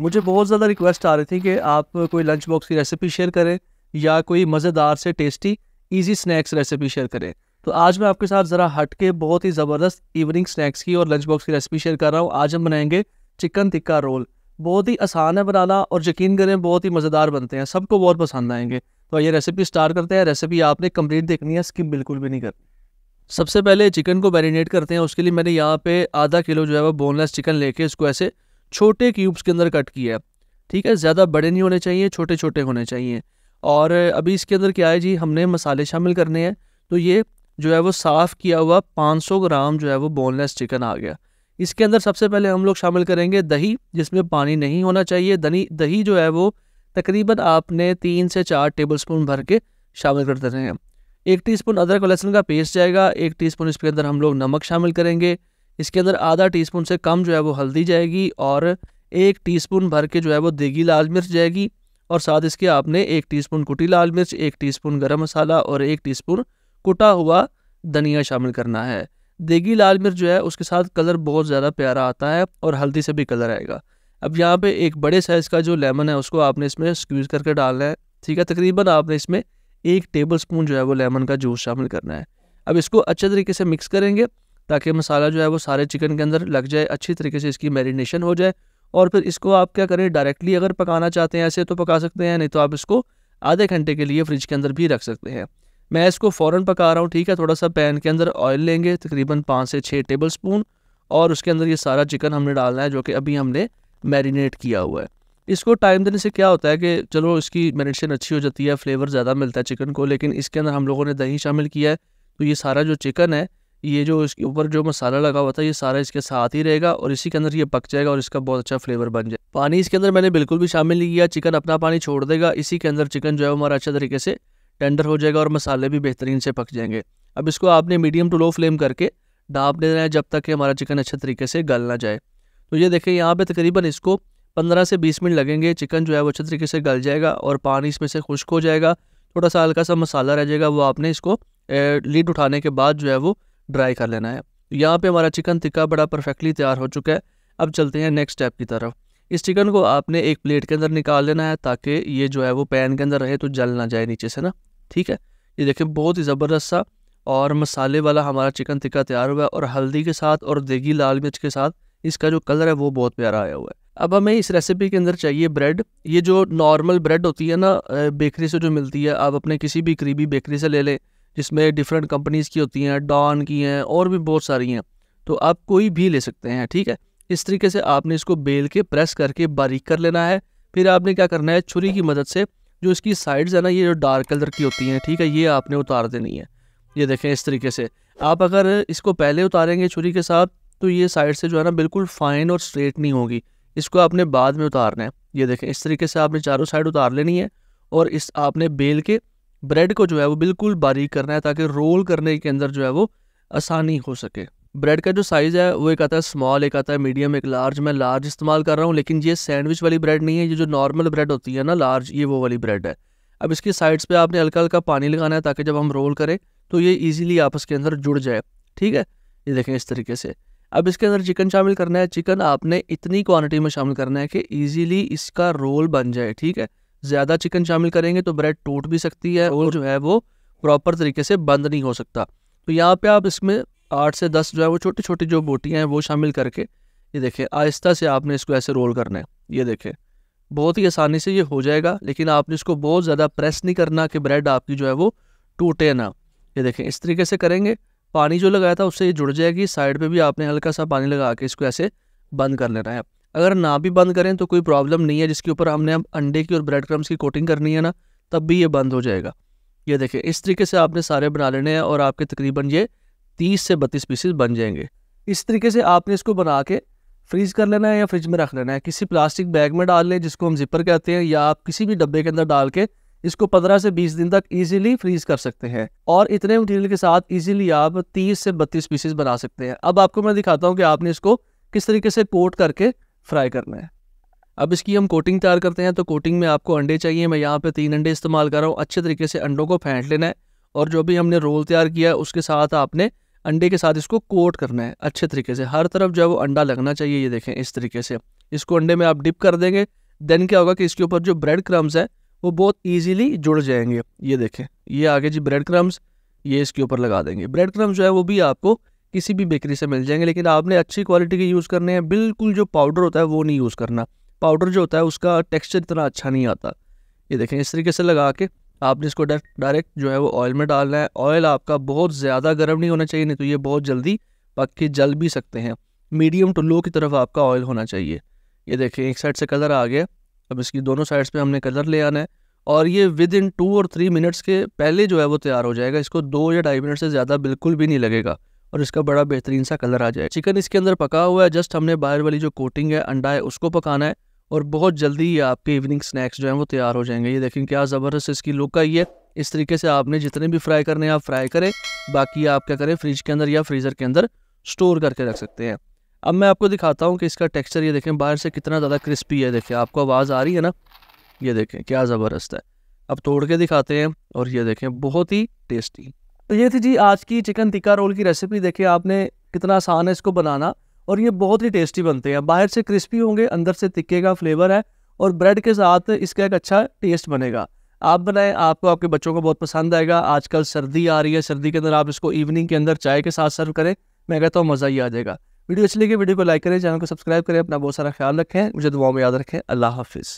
मुझे बहुत ज़्यादा रिक्वेस्ट आ रही थी कि आप कोई लंच बॉक्स की रेसिपी शेयर करें या कोई मज़ेदार से tasty easy snacks recipe share करें तो आज मैं आपके साथ ज़रा हट के बहुत ही ज़बरदस्त इवनिंग स्नैक्स की और लंच बॉक्स की रेसिपी शेयर कर रहा हूँ आज हम बनाएंगे चिकन टिक्का रोल बहुत ही आसान है बनाना और यकीन करें बहुत ही मज़ेदार बनते हैं सबको बहुत पसंद आएंगे तो ये रेसिपी स्टार्ट करते हैं रेसिपी आपने कंप्लीट देखनी है स्किप बिल्कुल भी नहीं करनी सबसे पहले चिकन को मैरिनेट करते हैं उसके लिए मैंने यहाँ पे आधा किलो जो है वो बोनलेस चिकन लेके इसको ऐसे छोटे क्यूब्स के अंदर कट किया है ठीक है ज़्यादा बड़े नहीं होने चाहिए छोटे छोटे होने चाहिए और अभी इसके अंदर क्या है जी हमने मसाले शामिल करने हैं तो ये जो है वो साफ़ किया हुआ 500 ग्राम जो है वो बोनलेस चिकन आ गया इसके अंदर सबसे पहले हम लोग शामिल करेंगे दही जिसमें पानी नहीं होना चाहिए दही दही जो है वो तकरीबन आपने तीन से चार टेबल स्पून भर के शामिल कर देने हैं एक टीस्पून अदरक लहसुन का पेस्ट जाएगा एक टीस्पून इसके अंदर हम लोग नमक शामिल करेंगे इसके अंदर आधा टीस्पून से कम जो है वो हल्दी जाएगी और एक टीस्पून भर के जो है वो देगी लाल मिर्च जाएगी और साथ इसके आपने एक टीस्पून कुटी लाल मिर्च एक टीस्पून गरम मसाला और एक टीस्पून कुटा हुआ धनिया शामिल करना है देगी लाल मिर्च जो है उसके साथ कलर बहुत ज़्यादा प्यारा आता है और हल्दी से भी कलर आएगा अब यहाँ पे एक बड़े साइज़ का जो लेमन है उसको आपने इसमें स्क्यूज करके डालना है ठीक है तकरीबन आपने इसमें एक टेबल स्पून जो है वो लेमन का जूस शामिल करना है अब इसको अच्छे तरीके से मिक्स करेंगे ताकि मसाला जो है वो सारे चिकन के अंदर लग जाए अच्छी तरीके से इसकी मैरिनेशन हो जाए और फिर इसको आप क्या करें डायरेक्टली अगर पकाना चाहते हैं ऐसे तो पका सकते हैं नहीं तो आप इसको आधे घंटे के लिए फ्रिज के अंदर भी रख सकते हैं मैं इसको फ़ौरन पका रहा हूँ ठीक है थोड़ा सा पैन के अंदर ऑयल लेंगे तकरीबन पाँच से छः टेबल स्पून और उसके अंदर ये सारा चिकन हमने डालना है जो कि अभी हमने मैरिनेट किया हुआ है इसको टाइम देने से क्या होता है कि चलो इसकी मैरिनेशन अच्छी हो जाती है फ्लेवर ज़्यादा मिलता है चिकन को लेकिन इसके अंदर हम लोगों ने दही शामिल किया है तो ये सारा जो चिकन है ये जो इसके ऊपर जो मसाला लगा हुआ था ये सारा इसके साथ ही रहेगा और इसी के अंदर ये पक जाएगा और इसका बहुत अच्छा फ्लेवर बन जाए पानी इसके अंदर मैंने बिल्कुल भी शामिल नहीं किया चिकन अपना पानी छोड़ देगा इसी के अंदर चिकन जो है हमारा अच्छा तरीके से टेंडर हो जाएगा और मसाले भी बेहतरीन से पक जाएंगे अब इसको आपने मीडियम टू लो फ्लेम करके ढाप देना है जब तक कि हमारा चिकन अच्छे तरीके से गल ना जाए तो ये देखें यहाँ पर तकरीबन इसको पंद्रह से बीस मिनट लगेंगे चिकन जो है वो अच्छे तरीके से गल जाएगा और पानी इसमें से खुश्क हो जाएगा थोड़ा सा हल्का सा मसाला रह जाएगा वो आपने इसको लीड उठाने के बाद जो है वो ड्राई कर लेना है यहाँ पे हमारा चिकन टिक्का बड़ा परफेक्टली तैयार हो चुका है अब चलते हैं नेक्स्ट स्टेप की तरफ इस चिकन को आपने एक प्लेट के अंदर निकाल लेना है ताकि ये जो है वो पैन के अंदर रहे तो जल ना जाए नीचे से ना ठीक है ये देखें बहुत ही ज़बरदस्त सा और मसाले वाला हमारा चिकन टिक्का तैयार हुआ है और हल्दी के साथ और देगी लाल मिर्च के साथ इसका जो कलर है वो बहुत प्यारा आया हुआ है अब हमें इस रेसिपी के अंदर चाहिए ब्रेड ये जो नॉर्मल ब्रेड होती है ना बेकरी से जो मिलती है आप अपने किसी भी करीबी बेकरी से ले लें जिसमें डिफरेंट कंपनीज़ की होती हैं डॉन की हैं और भी बहुत सारी हैं तो आप कोई भी ले सकते हैं ठीक है इस तरीके से आपने इसको बेल के प्रेस करके बारीक कर लेना है फिर आपने क्या करना है छुरी की मदद से जो इसकी साइड्स है ना ये जो डार्क कलर की होती हैं ठीक है ये आपने उतार देनी है ये देखें इस तरीके से आप अगर इसको पहले उतारेंगे छुरी के साथ तो ये साइड से जो है ना बिल्कुल फाइन और स्ट्रेट नहीं होगी इसको आपने बाद में उतारना है ये देखें इस तरीके से आपने चारों साइड उतार लेनी है और इस आपने बेल के ब्रेड को जो है वो बिल्कुल बारीक करना है ताकि रोल करने के अंदर जो है वो आसानी हो सके ब्रेड का जो साइज़ है वो एक आता है स्मॉल एक आता है मीडियम एक लार्ज मैं लार्ज इस्तेमाल कर रहा हूँ लेकिन ये सैंडविच वाली ब्रेड नहीं है ये जो नॉर्मल ब्रेड होती है ना लार्ज ये वो वाली ब्रेड है अब इसकी साइड्स पे आपने हल्का हल्का पानी लगाना है ताकि जब हम रोल करें तो ये इजीली आपस के अंदर जुड़ जाए ठीक है ये देखें इस तरीके से अब इसके अंदर चिकन शामिल करना है चिकन आपने इतनी क्वान्टिटी में शामिल करना है कि ईजिली इसका रोल बन जाए ठीक है ज़्यादा चिकन शामिल करेंगे तो ब्रेड टूट भी सकती है और जो है वो प्रॉपर तरीके से बंद नहीं हो सकता तो यहाँ पे आप इसमें आठ से दस जो है वो छोटी छोटी जो बोटियाँ हैं वो शामिल करके ये देखें आहिस्ता से आपने इसको ऐसे रोल करना है ये देखें बहुत ही आसानी से ये हो जाएगा लेकिन आपने इसको बहुत ज़्यादा प्रेस नहीं करना कि ब्रेड आपकी जो है वो टूटे ना ये देखें इस तरीके से करेंगे पानी जो लगाया था उससे ये जुड़ जाएगी साइड पे भी आपने हल्का सा पानी लगा के इसको ऐसे बंद कर लेना है आप अगर ना भी बंद करें तो कोई प्रॉब्लम नहीं है जिसके ऊपर हमने अब अंडे की और ब्रेड क्रम्स की कोटिंग करनी है ना तब भी ये बंद हो जाएगा ये देखें इस तरीके से आपने सारे बना लेने हैं और आपके तकरीबन ये तीस से बत्तीस पीसेस बन जाएंगे इस तरीके से आपने इसको बना के फ्रीज़ कर लेना है या फ्रिज में रख लेना है किसी प्लास्टिक बैग में डाल लें जिसको हम जिपर कहते हैं या आप किसी भी डब्बे के अंदर डाल के इसको 15 से 20 दिन तक इजीली फ्रीज कर सकते हैं और इतने मटेरियल के साथ इजीली आप 30 से 32 पीसेस बना सकते हैं अब आपको मैं दिखाता हूँ कि आपने इसको किस तरीके से कोट करके फ्राई करना है अब इसकी हम कोटिंग तैयार करते हैं तो कोटिंग में आपको अंडे चाहिए मैं यहाँ पे तीन अंडे इस्तेमाल कर रहा हूँ अच्छे तरीके से अंडों को फेंट लेना है और जो भी हमने रोल तैयार किया है उसके साथ आपने अंडे के साथ इसको कोट करना है अच्छे तरीके से हर तरफ जो है वो अंडा लगना चाहिए ये देखें इस तरीके से इसको अंडे में आप डिप कर देंगे देन क्या होगा कि इसके ऊपर जो ब्रेड क्रम्स है वो बहुत ईजिली जुड़ जाएंगे ये देखें ये आगे जी ब्रेड क्रम्स ये इसके ऊपर लगा देंगे ब्रेड क्रम्स जो है वो भी आपको किसी भी बेकरी से मिल जाएंगे लेकिन आपने अच्छी क्वालिटी के यूज़ करने हैं बिल्कुल जो पाउडर होता है वो नहीं यूज़ करना पाउडर जो होता है उसका टेक्स्चर इतना अच्छा नहीं आता ये देखें इस तरीके से लगा के आपने इसको डायरेक्ट जो है वो ऑयल में डालना है ऑयल आपका बहुत ज़्यादा गर्म नहीं होना चाहिए नहीं तो ये बहुत जल्दी पक के जल भी सकते हैं मीडियम टू लो की तरफ आपका ऑयल होना चाहिए ये देखें एक साइड से कलर आ गया अब इसकी दोनों साइड्स पे हमने कलर ले आना है और ये विद इन टू और थ्री मिनट्स के पहले जो है वो तैयार हो जाएगा इसको दो या ढाई मिनट से ज़्यादा बिल्कुल भी नहीं लगेगा और इसका बड़ा बेहतरीन सा कलर आ जाए चिकन इसके अंदर पका हुआ है जस्ट हमने बाहर वाली जो कोटिंग है अंडा है उसको पकाना है और बहुत जल्दी ही आपके इवनिंग स्नैक्स जो हैं वो तैयार हो जाएंगे ये देखें क्या ज़बरदस्त इसकी लुक आई है इस तरीके से आपने जितने भी फ्राई करने आप फ्राई करें बाकी आप क्या करें फ्रिज के अंदर या फ्रीज़र के अंदर स्टोर करके रख सकते हैं अब मैं आपको दिखाता हूँ कि इसका टेक्स्चर ये देखें बाहर से कितना ज़्यादा क्रिस्पी है देखें आपको आवाज़ आ रही है ना ये देखें क्या ज़बरदस्त है अब तोड़ के दिखाते हैं और ये देखें बहुत ही टेस्टी तो ये थी जी आज की चिकन टिक्का रोल की रेसिपी देखिए आपने कितना आसान है इसको बनाना और ये बहुत ही टेस्टी बनते हैं बाहर से क्रिस्पी होंगे अंदर से तिक्के का फ्लेवर है और ब्रेड के साथ इसका एक अच्छा टेस्ट बनेगा आप बनाएं आपको आपके बच्चों को बहुत पसंद आएगा आजकल सर्दी आ रही है सर्दी के अंदर आप इसको इवनिंग के अंदर चाय के साथ सर्व करें मैं कहता हूँ मज़ा ही आ जाएगा वीडियो अच्छी लगी वीडियो को लाइक करें चैनल को सब्सक्राइब करें अपना बहुत सारा ख्याल रखें मुझे दुआओं में याद रखें अल्लाह हाफिज़